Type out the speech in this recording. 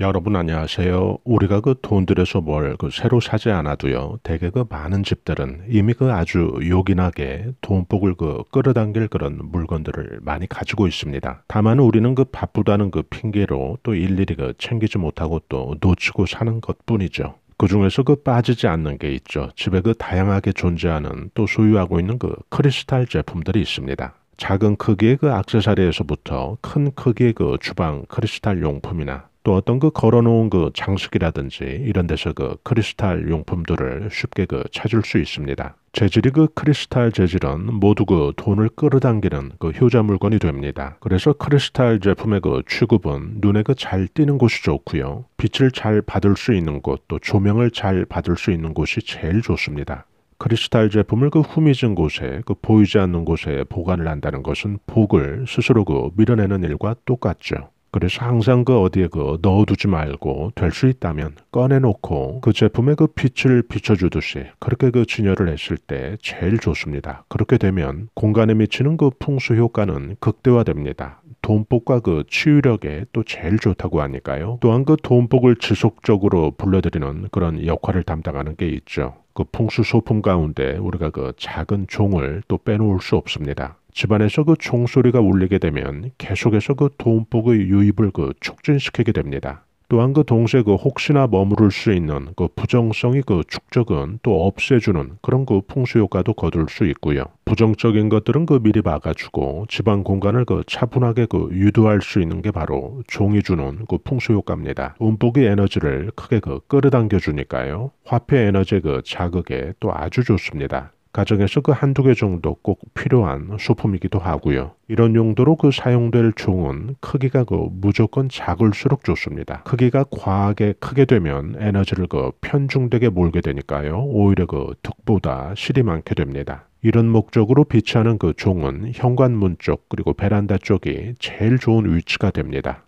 여러분 안녕하세요. 우리가 그돈 들여서 뭘 그 새로 사지 않아도요. 대개 그 많은 집들은 이미 그 아주 요긴하게 돈복을 그 끌어당길 그런 물건들을 많이 가지고 있습니다. 다만 우리는 그 바쁘다는 그 핑계로 또 일일이 그 챙기지 못하고 또 놓치고 사는 것뿐이죠. 그 중에서 그 빠지지 않는 게 있죠. 집에 그 다양하게 존재하는 또 소유하고 있는 그 크리스탈 제품들이 있습니다. 작은 크기의 그 악세사리에서부터 큰 크기의 그 주방 크리스탈 용품이나 또 어떤 그 걸어놓은 그 장식이라든지 이런 데서 그 크리스탈 용품들을 쉽게 그 찾을 수 있습니다. 재질이 그 크리스탈 재질은 모두 그 돈을 끌어당기는 그 효자 물건이 됩니다. 그래서 크리스탈 제품의 그 취급은 눈에 그 잘 띄는 곳이 좋고요. 빛을 잘 받을 수 있는 곳, 또 조명을 잘 받을 수 있는 곳이 제일 좋습니다. 크리스탈 제품을 그 후미진 곳에, 그 보이지 않는 곳에 보관을 한다는 것은 복을 스스로 그 밀어내는 일과 똑같죠. 그래서 항상 그 어디에 그 넣어두지 말고 될 수 있다면 꺼내놓고 그 제품에 그 빛을 비춰주듯이 그렇게 그 진열을 했을 때 제일 좋습니다. 그렇게 되면 공간에 미치는 그 풍수 효과는 극대화됩니다. 돈복과 그 치유력에 또 제일 좋다고 하니까요. 또한 그 돈복을 지속적으로 불러들이는 그런 역할을 담당하는 게 있죠. 그 풍수 소품 가운데 우리가 그 작은 종을 또 빼놓을 수 없습니다. 집안에서 그 종소리가 울리게 되면 계속해서 그 돈복의 유입을 그 촉진시키게 됩니다. 또한 그 동시에 그 혹시나 머무를 수 있는 그 부정성이 그 축적은 또 없애주는 그런 그 풍수 효과도 거둘 수 있고요. 부정적인 것들은 그 미리 막아주고 집안 공간을 그 차분하게 그 유도할 수 있는 게 바로 종이 주는 그 풍수 효과입니다. 움복의 에너지를 크게 그 끌어당겨 주니까요. 화폐 에너지 그 자극에 또 아주 좋습니다. 가정에서 그 한두 개 정도 꼭 필요한 소품이기도 하고요. 이런 용도로 그 사용될 종은 크기가 그 무조건 작을수록 좋습니다. 크기가 과하게 크게 되면 에너지를 그 편중되게 몰게 되니까요. 오히려 그 득보다 실이 많게 됩니다. 이런 목적으로 비치하는 그 종은 현관문 쪽 그리고 베란다 쪽이 제일 좋은 위치가 됩니다.